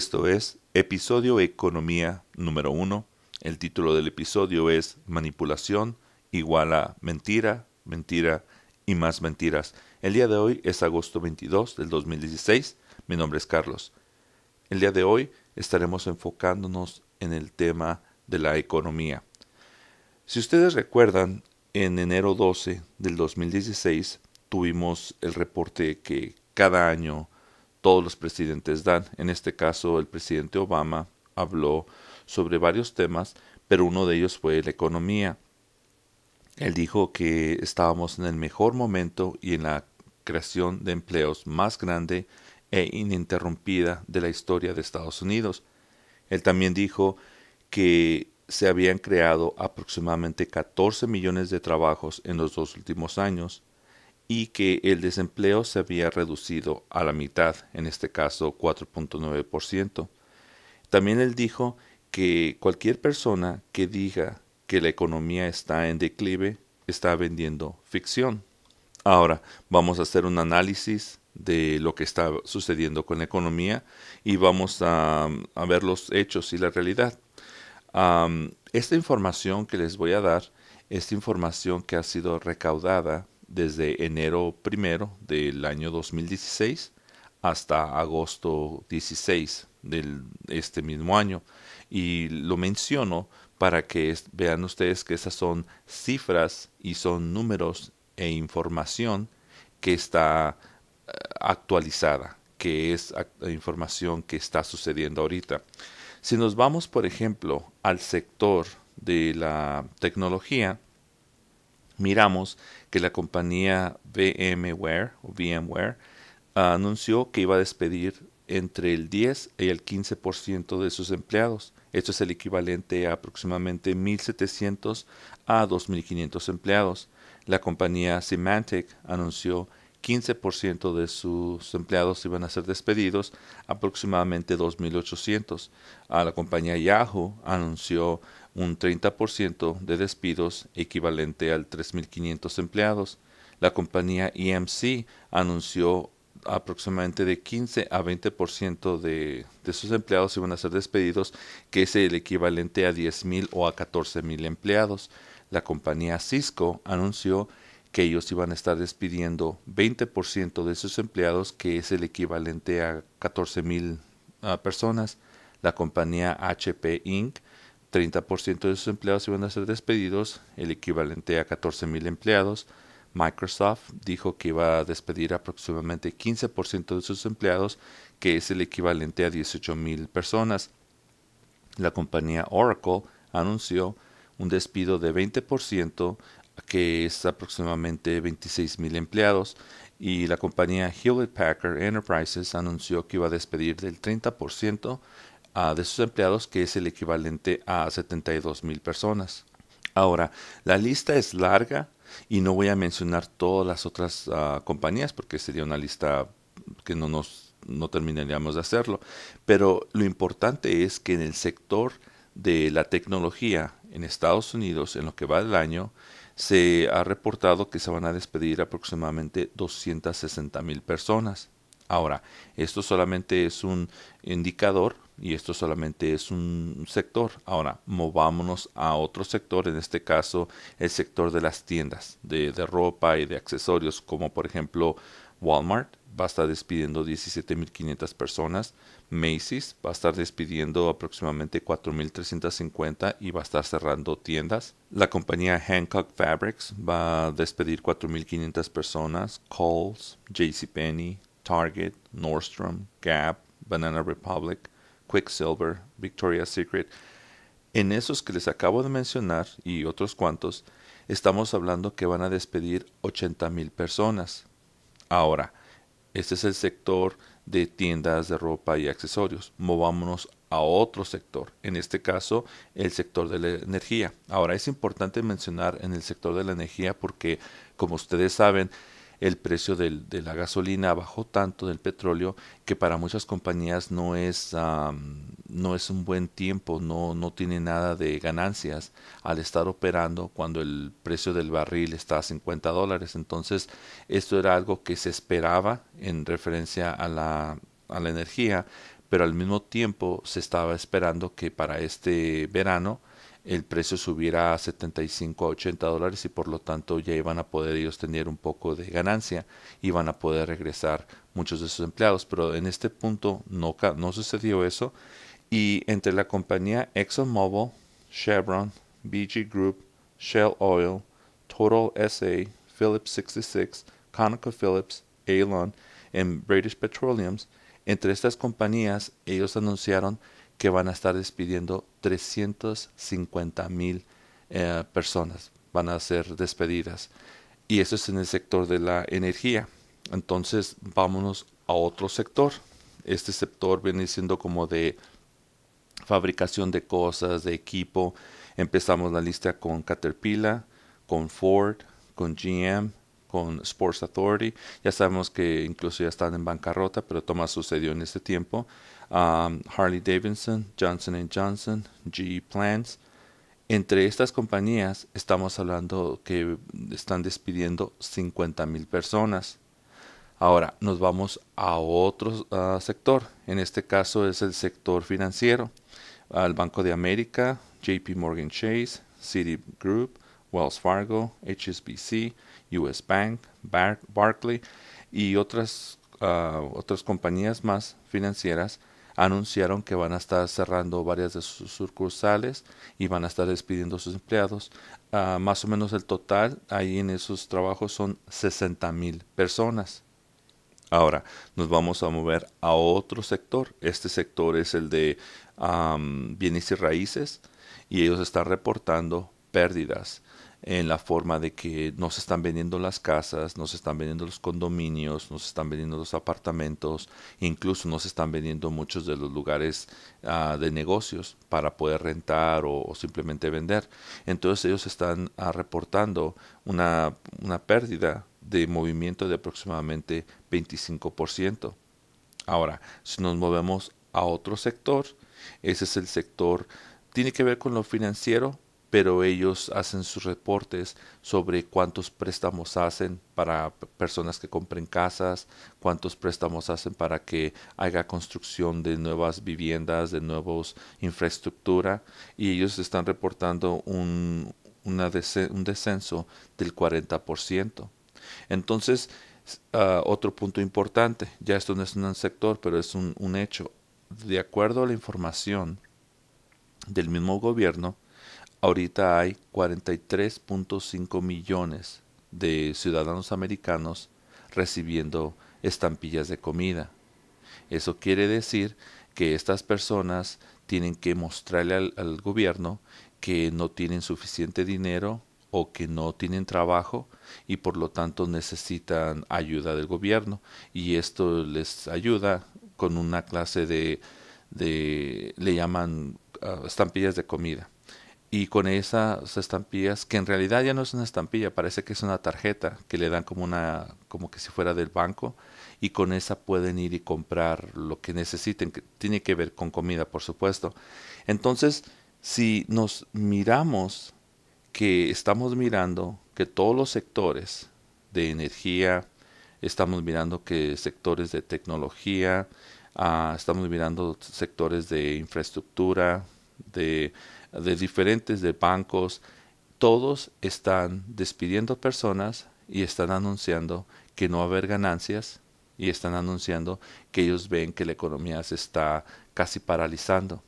Esto es Episodio Economía número 1. El título del episodio es Manipulación igual a mentira, mentira y más mentiras. El día de hoy es agosto 22 del 2016. Mi nombre es Carlos. El día de hoy estaremos enfocándonos en el tema de la economía. Si ustedes recuerdan, en enero 12 del 2016 tuvimos el reporte que cada año todos los presidentes dan. En este caso, el presidente Obama habló sobre varios temas, pero uno de ellos fue la economía. Él dijo que estábamos en el mejor momento y en la creación de empleos más grande e ininterrumpida de la historia de Estados Unidos. Él también dijo que se habían creado aproximadamente 14 millones de trabajos en los dos últimos años y que el desempleo se había reducido a la mitad, en este caso 4.9%. También él dijo que cualquier persona que diga que la economía está en declive está vendiendo ficción. Ahora vamos a hacer un análisis de lo que está sucediendo con la economía y vamos a, ver los hechos y la realidad. esta información que les voy a dar esta información que ha sido recaudada desde enero primero del año 2016 hasta agosto 16 de este mismo año. Y lo menciono para que vean ustedes que esas son cifras y son números e información que está eh, actualizada, que es información que está sucediendo ahorita. Si nos vamos, por ejemplo, al sector de la tecnología, miramos que la compañía VMware, ah, anunció que iba a despedir entre el 10 y el 15% de sus empleados. Esto es el equivalente a aproximadamente 1.700 a 2.500 empleados. La compañía Symantec anunció 15% de sus empleados iban a ser despedidos, aproximadamente 2.800. Ah, la compañía Yahoo anunció un 30% de despidos equivalente al 3.500 empleados. La compañía EMC anunció aproximadamente de 15 a 20% de, de sus empleados iban a ser despedidos, que es el equivalente a 10.000 o a 14.000 empleados. La compañía Cisco anunció que ellos iban a estar despidiendo 20% de sus empleados, que es el equivalente a 14.000 mil ah, personas. La compañía HP Inc 30% de sus empleados iban a ser despedidos, el equivalente a 14.000 empleados. Microsoft dijo que iba a despedir aproximadamente 15% de sus empleados, que es el equivalente a 18.000 personas. La compañía Oracle anunció un despido de 20%, que es aproximadamente 26.000 empleados, y la compañía Hewlett Packard Enterprises anunció que iba a despedir del 30%, de sus empleados, que es el equivalente a 72 mil personas. Ahora, la lista es larga y no voy a mencionar todas las otras ah, compañías porque sería una lista que no nos no terminaríamos de hacerlo. Pero lo importante es que en el sector de la tecnología en Estados Unidos, en lo que va del año, se ha reportado que se van a despedir aproximadamente 260 mil personas. Ahora, esto solamente es un indicador y esto solamente es un sector. Ahora, movámonos a otro sector, en este caso el sector de las tiendas de, ropa y de accesorios, como por ejemplo Walmart va a estar despidiendo 17.500 personas, Macy's va a estar despidiendo aproximadamente 4.350 y va a estar cerrando tiendas. La compañía Hancock Fabrics va a despedir 4.500 personas, Kohl's, JCPenney, Target, Nordstrom, Gap, Banana Republic, Quicksilver, Victoria's Secret, en esos que les acabo de mencionar y otros cuantos, estamos hablando que van a despedir 80 mil personas. Ahora, este es el sector de tiendas de ropa y accesorios. Movámonos a otro sector, en este caso el sector de la energía. Ahora es importante mencionar en el sector de la energía porque, como ustedes saben, el precio del, de la gasolina bajó tanto del petróleo que para muchas compañías no es, no es un buen tiempo, no, no tiene nada de ganancias al estar operando cuando el precio del barril está a 50 dólares. Entonces, esto era algo que se esperaba en referencia a la, a la energía, pero al mismo tiempo se estaba esperando que para este verano el precio subirá a 75 a 80 dólares y por lo tanto ya iban a poder ellos tener un poco de ganancia y van a poder regresar muchos de sus empleados. Pero en este punto no, no sucedió eso y entre la compañía ExxonMobil, Chevron, BG Group, Shell Oil, Total SA, Phillips 66, ConocoPhillips, Elon y British Petroleum, entre estas compañías ellos anunciaron que van a estar despidiendo 350 mil eh, personas, van a ser despedidas. Y eso es en el sector de la energía. Entonces, vámonos a otro sector. Este sector viene siendo como de fabricación de cosas, de equipo. Empezamos la lista con Caterpillar, con Ford, con GM, con Sports Authority. Ya sabemos que incluso ya están en bancarrota, pero toma sucedió en este tiempo. Um, Harley Davidson, Johnson Johnson, GE Plants. Entre estas compañías estamos hablando que están despidiendo 50 mil personas. Ahora nos vamos a otro uh, sector, en este caso es el sector financiero, El Banco de América, JP Morgan Chase, Citigroup, Wells Fargo, HSBC, US Bank, Barclay y otras, ah, otras compañías más financieras anunciaron que van a estar cerrando varias de sus sucursales y van a estar despidiendo a sus empleados. Ah, más o menos el total ahí en esos trabajos son 60 mil personas. Ahora nos vamos a mover a otro sector. Este sector es el de bienes y raíces y ellos están reportando pérdidas en la forma de que nos están vendiendo las casas, nos están vendiendo los condominios, nos están vendiendo los apartamentos, incluso nos están vendiendo muchos de los lugares ah, de negocios para poder rentar o, simplemente vender. Entonces ellos están ah, reportando una, una pérdida de movimiento de aproximadamente 25%. Ahora, si nos movemos a otro sector, ese es el sector, tiene que ver con lo financiero, pero ellos hacen sus reportes sobre cuántos préstamos hacen para personas que compren casas, cuántos préstamos hacen para que haya construcción de nuevas viviendas, de nuevos infraestructura, y ellos están reportando un, un descenso del 40%. Entonces, ah, otro punto importante, ya esto no es un sector, pero es un hecho. De acuerdo a la información del mismo gobierno, ahorita hay 43.5 millones de ciudadanos americanos recibiendo estampillas de comida. Eso quiere decir que estas personas tienen que mostrarle al, gobierno que no tienen suficiente dinero o que no tienen trabajo y por lo tanto necesitan ayuda del gobierno y esto les ayuda con una clase de, le llaman ah, estampillas de comida y con esas estampillas, que en realidad ya no es una estampilla, parece que es una tarjeta que le dan como una, como que si fuera del banco, y con esa pueden ir y comprar lo que necesiten, que tiene que ver con comida, por supuesto. Entonces, si nos miramos que estamos mirando que todos los sectores de energía, estamos mirando que sectores de tecnología, ah, estamos mirando sectores de infraestructura, de de diferentes de bancos, todos están despidiendo personas y están anunciando que no va a haber ganancias y están anunciando que ellos ven que la economía se está casi paralizando.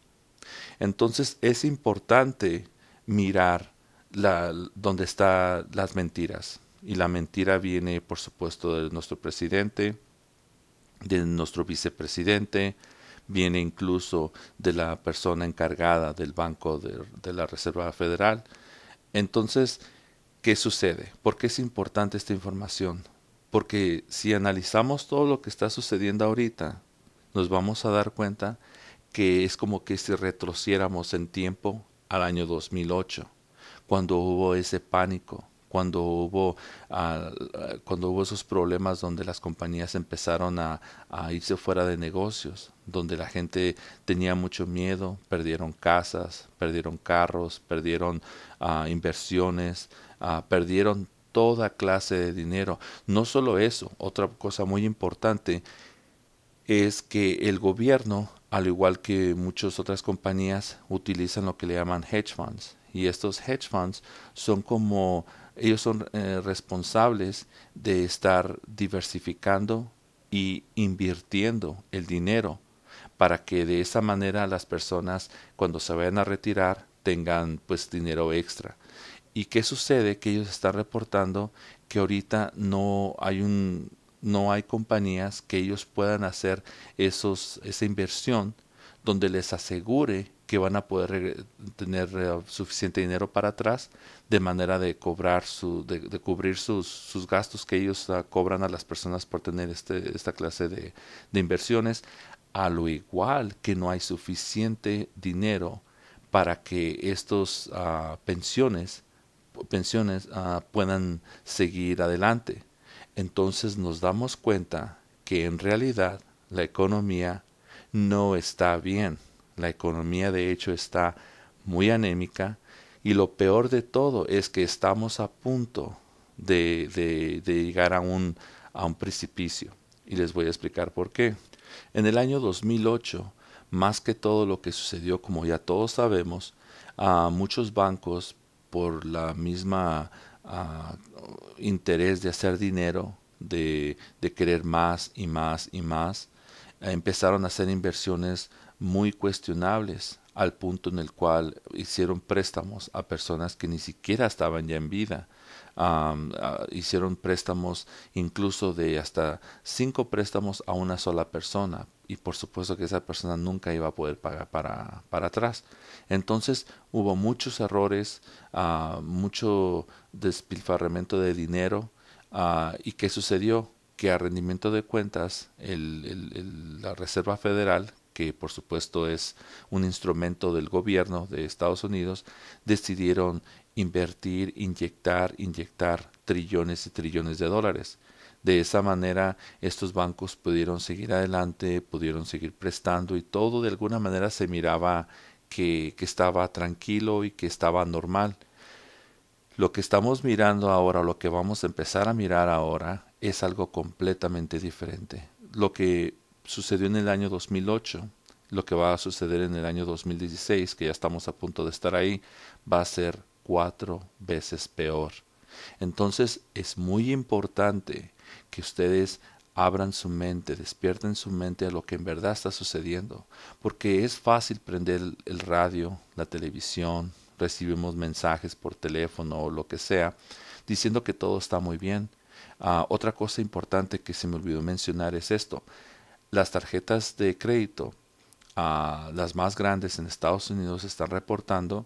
Entonces es importante mirar la, donde están las mentiras. Y la mentira viene, por supuesto, de nuestro presidente, de nuestro vicepresidente, viene incluso de la persona encargada del Banco de, la Reserva Federal. Entonces, ¿qué sucede? ¿Por qué es importante esta información? Porque si analizamos todo lo que está sucediendo ahorita, nos vamos a dar cuenta que es como que si retrociéramos en tiempo al año 2008, cuando hubo ese pánico, cuando hubo, cuando hubo esos problemas donde las compañías empezaron a, irse fuera de negocios, donde la gente tenía mucho miedo, perdieron casas, perdieron carros, perdieron ah, inversiones, ah, perdieron toda clase de dinero. No solo eso, otra cosa muy importante es que el gobierno, al igual que muchas otras compañías, utilizan lo que le llaman hedge funds. Y estos hedge funds son como, ellos son eh, responsables de estar diversificando y invirtiendo el dinero para que de esa manera las personas cuando se vayan a retirar tengan pues dinero extra. ¿Y qué sucede? Que ellos están reportando que ahorita no hay un no hay compañías que ellos puedan hacer esos esa inversión donde les asegure que van a poder tener eh, suficiente dinero para atrás de manera de cobrar su, de, cubrir sus, sus, gastos que ellos ah, cobran a las personas por tener este, esta clase de, inversiones, a lo igual que no hay suficiente dinero para que estas ah, pensiones, pensiones ah, puedan seguir adelante. Entonces nos damos cuenta que en realidad la economía no está bien la economía de hecho está muy anémica y lo peor de todo es que estamos a punto de, de, llegar a un, a un precipicio. Y les voy a explicar por qué. En el año 2008, más que todo lo que sucedió, como ya todos sabemos, a muchos bancos, por la misma interés de hacer dinero, de, de, querer más y más y más, eh, empezaron a hacer inversiones muy cuestionables al punto en el cual hicieron préstamos a personas que ni siquiera estaban ya en vida. hicieron préstamos incluso de hasta cinco préstamos a una sola persona y por supuesto que esa persona nunca iba a poder pagar para, atrás. Entonces hubo muchos errores, ah, mucho despilfarramiento de dinero ah, y ¿qué sucedió? que a rendimiento de cuentas la Reserva Federal, que por supuesto es un instrumento del gobierno de Estados Unidos, decidieron invertir, inyectar, inyectar trillones y trillones de dólares. De esa manera estos bancos pudieron seguir adelante, pudieron seguir prestando y todo de alguna manera se miraba que, que estaba tranquilo y que estaba normal. Lo que estamos mirando ahora, lo que vamos a empezar a mirar ahora, es algo completamente diferente. Lo que sucedió en el año 2008, lo que va a suceder en el año 2016, que ya estamos a punto de estar ahí, va a ser cuatro veces peor. Entonces es muy importante que ustedes abran su mente, despierten su mente a lo que en verdad está sucediendo, porque es fácil prender el radio, la televisión, recibimos mensajes por teléfono o lo que sea, diciendo que todo está muy bien. Ah, otra cosa importante que se me olvidó mencionar es esto las tarjetas de crédito, a las más grandes en Estados Unidos, están reportando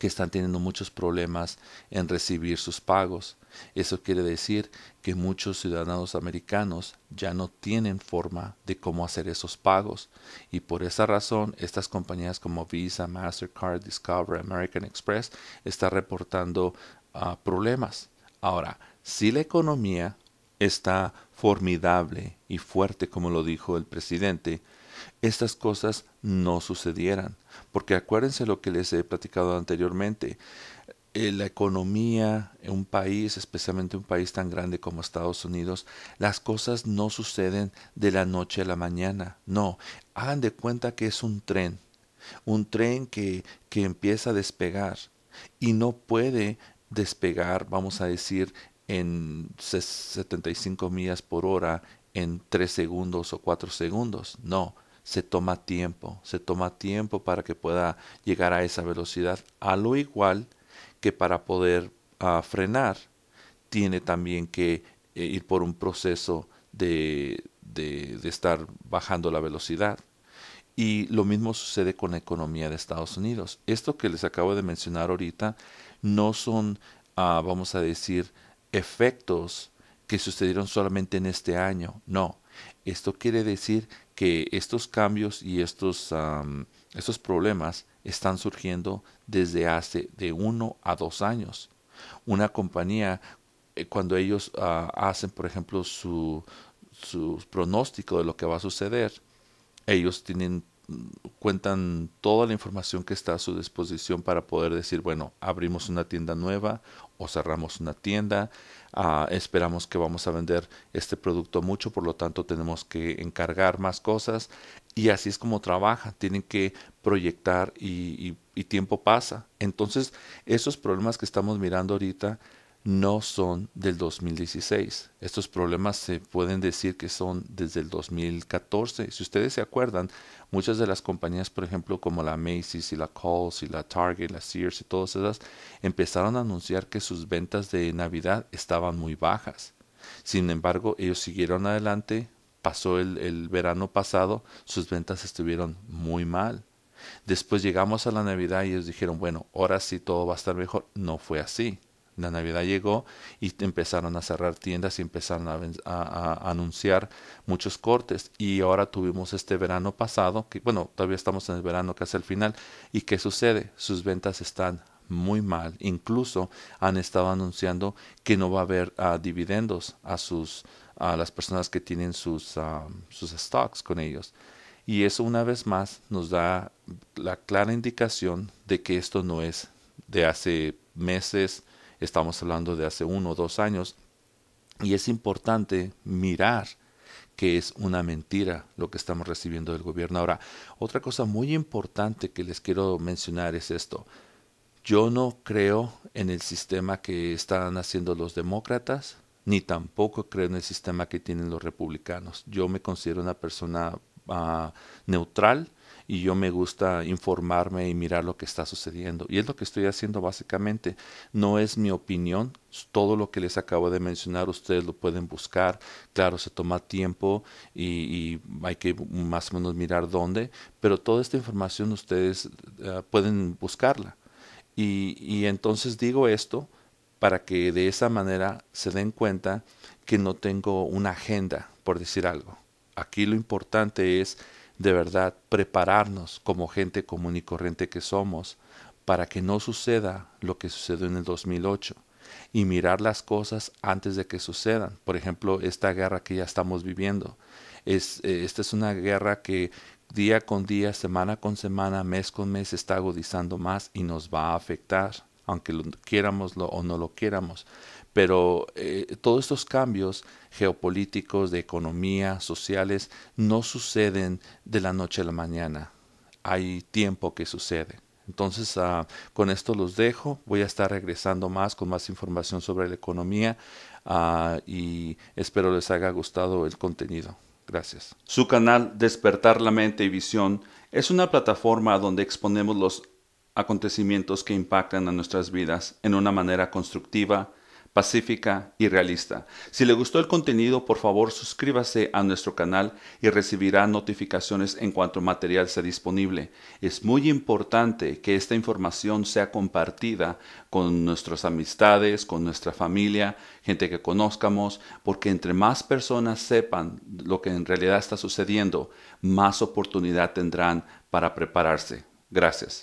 que están teniendo muchos problemas en recibir sus pagos. Eso quiere decir que muchos ciudadanos americanos ya no tienen forma de cómo hacer esos pagos y por esa razón estas compañías como Visa, Mastercard, Discover, American Express están reportando ah, problemas. Ahora, si la economía está formidable y fuerte, como lo dijo el presidente, estas cosas no sucedieran. Porque acuérdense lo que les he platicado anteriormente. Eh, la economía en un país, especialmente un país tan grande como Estados Unidos, las cosas no suceden de la noche a la mañana. No, hagan de cuenta que es un tren, un tren que, que empieza a despegar y no puede despegar, vamos a decir, en 75 millas por hora en 3 segundos o 4 segundos. No, se toma tiempo, se toma tiempo para que pueda llegar a esa velocidad, a lo igual que para poder ah, frenar, tiene también que eh, ir por un proceso de, de, estar bajando la velocidad. Y lo mismo sucede con la economía de Estados Unidos. Esto que les acabo de mencionar ahorita no son, ah, vamos a decir, efectos que sucedieron solamente en este año. No, esto quiere decir que estos cambios y estos, estos problemas están surgiendo desde hace de uno a dos años. Una compañía, eh, cuando ellos ah, hacen, por ejemplo, su, su pronóstico de lo que va a suceder, ellos tienen cuentan toda la información que está a su disposición para poder decir, bueno, abrimos una tienda nueva o cerramos una tienda, ah, esperamos que vamos a vender este producto mucho, por lo tanto tenemos que encargar más cosas y así es como trabaja, tienen que proyectar y tiempo pasa. Entonces, esos problemas que estamos mirando ahorita, no son del 2016. Estos problemas se pueden decir que son desde el 2014. Si ustedes se acuerdan, muchas de las compañías, por ejemplo, como la Macy's y la Kohl's y la Target, la Sears y todas esas, empezaron a anunciar que sus ventas de Navidad estaban muy bajas. Sin embargo, ellos siguieron adelante. Pasó el, el verano pasado, sus ventas estuvieron muy mal. Después llegamos a la Navidad y ellos dijeron, bueno, ahora sí todo va a estar mejor. No fue así la Navidad llegó y empezaron a cerrar tiendas y empezaron a, anunciar muchos cortes. Y ahora tuvimos este verano pasado, que bueno, todavía estamos en el verano que casi el final. ¿Y qué sucede? Sus ventas están muy mal. Incluso han estado anunciando que no va a haber ah, dividendos a, sus, a las personas que tienen sus, ah, sus stocks con ellos. Y eso una vez más nos da la clara indicación de que esto no es de hace meses, Estamos hablando de hace uno o dos años. Y es importante mirar que es una mentira lo que estamos recibiendo del gobierno. Ahora, otra cosa muy importante que les quiero mencionar es esto. Yo no creo en el sistema que están haciendo los demócratas, ni tampoco creo en el sistema que tienen los republicanos. Yo me considero una persona ah, neutral y yo me gusta informarme y mirar lo que está sucediendo. Y es lo que estoy haciendo básicamente. No es mi opinión, todo lo que les acabo de mencionar ustedes lo pueden buscar. Claro, se toma tiempo y, hay que más o menos mirar dónde, pero toda esta información ustedes eh, pueden buscarla. Y, y entonces digo esto para que de esa manera se den cuenta que no tengo una agenda, por decir algo. Aquí lo importante es de verdad prepararnos como gente común y corriente que somos para que no suceda lo que sucedió en el 2008 y mirar las cosas antes de que sucedan. Por ejemplo, esta guerra que ya estamos viviendo. Es, eh, esta es una guerra que día con día, semana con semana, mes con mes está agudizando más y nos va a afectar aunque lo quieramos o no lo quieramos. Pero eh, todos estos cambios geopolíticos, de economía, sociales, no suceden de la noche a la mañana. Hay tiempo que sucede. Entonces, ah, con esto los dejo. Voy a estar regresando más con más información sobre la economía ah, y espero les haya gustado el contenido. Gracias. Su canal Despertar la Mente y Visión es una plataforma donde exponemos los acontecimientos que impactan a nuestras vidas en una manera constructiva, pacífica y realista. Si le gustó el contenido, por favor suscríbase a nuestro canal y recibirá notificaciones en cuanto material sea disponible. Es muy importante que esta información sea compartida con nuestras amistades, con nuestra familia, gente que conozcamos, porque entre más personas sepan lo que en realidad está sucediendo, más oportunidad tendrán para prepararse. Gracias.